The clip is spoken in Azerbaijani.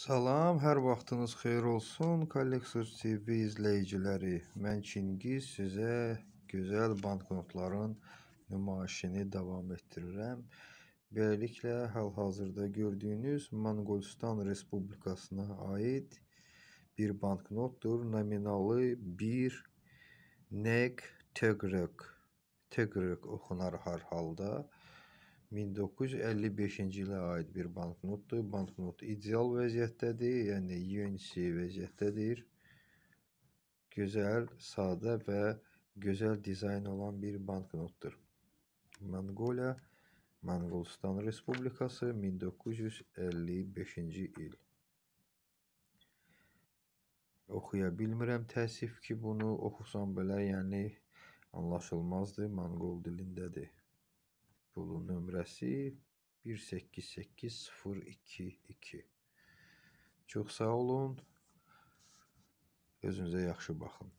Salam, hər vaxtınız xeyir olsun, Collector TV izləyiciləri. Mən Çingiz sizə gözəl banknotların nümayişini davam etdirirəm. Beləliklə, hal-hazırda gördüyünüz Monqolistan Respublikasına aid bir banknotdur. Nominalı 1 NEK TEGREK. TEGREK oxunar hər halda. 1955-ci ilə aid bir banknotdur. Banknot ideal vəziyyətdədir, yəni UNC vəziyyətdədir. Gözəl, sadə və gözəl dizayn olan bir banknotdur. Monqoliya, Monqolistan Respublikası 1955-ci il. Oxuya bilmirəm, təəssüf ki, bunu oxusam belə, yəni anlaşılmazdır, monqol dilindədir pulu nömrəsi 188022. Çox sağ olun. Özünüzə yaxşı baxın.